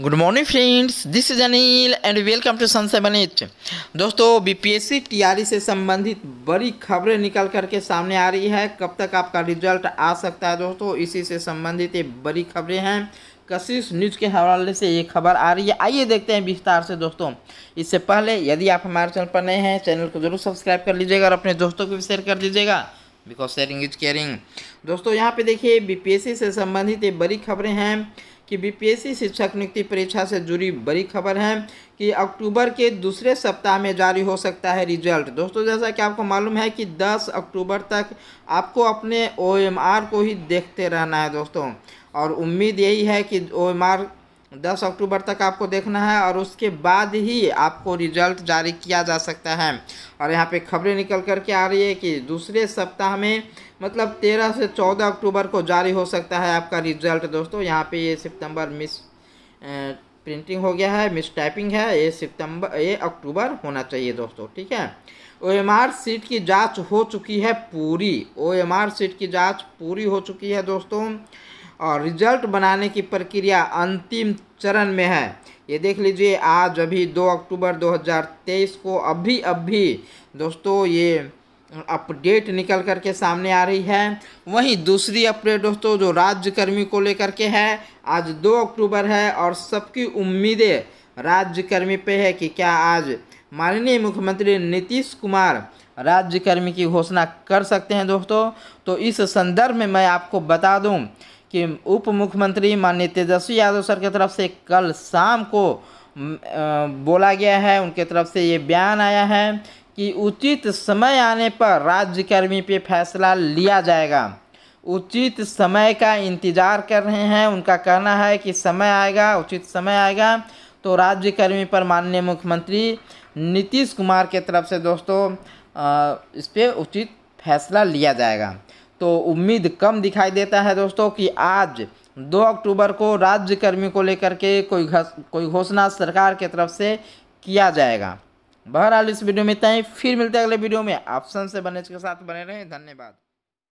good morning friends this is Anil and welcome to sun seven H दोस्तों BPSC तैयारी e से संबंधित बड़ी खबरें निकल करके सामने आ रही है कब तक आपका रिजल्ट आ सकता है दोस्तों इसी से संबंधित ये बड़ी खबरें हैं कशिश न्यूज के हवाले से ये खबर आ रही है आइए देखते हैं विस्तार से दोस्तों इससे पहले यदि आप हमारे चैनल पर नए हैं चैनल को जरूर सब्सक्राइब कर लीजिएगा और अपने दोस्तों को भी शेयर कर दीजिएगा बिकॉज शेयरिंग इज केयरिंग दोस्तों यहाँ पे देखिए बीपीएससी से संबंधित ये बड़ी खबरें हैं कि बीपीएससी शिक्षक नियुक्ति परीक्षा से जुड़ी बड़ी खबर है कि अक्टूबर के दूसरे सप्ताह में जारी हो सकता है रिजल्ट दोस्तों जैसा कि आपको मालूम है कि 10 अक्टूबर तक आपको अपने ओ को ही देखते रहना है दोस्तों और उम्मीद यही है कि ओ दस अक्टूबर तक आपको देखना है और उसके बाद ही आपको रिजल्ट जारी किया जा सकता है और यहाँ पे खबरें निकल कर के आ रही है कि दूसरे सप्ताह में मतलब तेरह से चौदह अक्टूबर को जारी हो सकता है आपका रिजल्ट दोस्तों यहाँ पे ये सितंबर मिस प्रिंटिंग हो गया है मिस टाइपिंग है ये सितंबर ये अक्टूबर होना चाहिए दोस्तों ठीक है ओ एम आर सीट की जाँच हो चुकी है पूरी ओ एम आर सीट की जाँच पूरी हो चुकी है दोस्तों और रिजल्ट बनाने की प्रक्रिया अंतिम चरण में है ये देख लीजिए आज अभी 2 अक्टूबर 2023 को अभी अभी दोस्तों ये अपडेट निकल कर के सामने आ रही है वहीं दूसरी अपडेट दोस्तों जो राज्यकर्मी को लेकर के है आज 2 अक्टूबर है और सबकी उम्मीदें राज्यकर्मी पे है कि क्या आज माननीय मुख्यमंत्री नीतीश कुमार राज्यकर्मी की घोषणा कर सकते हैं दोस्तों तो इस संदर्भ में मैं आपको बता दूं कि उप मुख्यमंत्री माननीय तेजस्वी यादव सर की तरफ से कल शाम को बोला गया है उनके तरफ से ये बयान आया है कि उचित समय आने पर राज्यकर्मी पे फैसला लिया जाएगा उचित समय का इंतज़ार कर रहे हैं उनका कहना है कि समय आएगा उचित समय आएगा तो राज्यकर्मी पर माननीय मुख्यमंत्री नीतीश कुमार के तरफ से दोस्तों इस पर उचित फैसला लिया जाएगा तो उम्मीद कम दिखाई देता है दोस्तों कि आज दो अक्टूबर को राज्य कर्मी को लेकर के कोई घस, कोई घोषणा सरकार की तरफ से किया जाएगा बहरहाल इस वीडियो में इतना ही फिर मिलते हैं अगले वीडियो में ऑप्शन से बने के साथ बने रहें धन्यवाद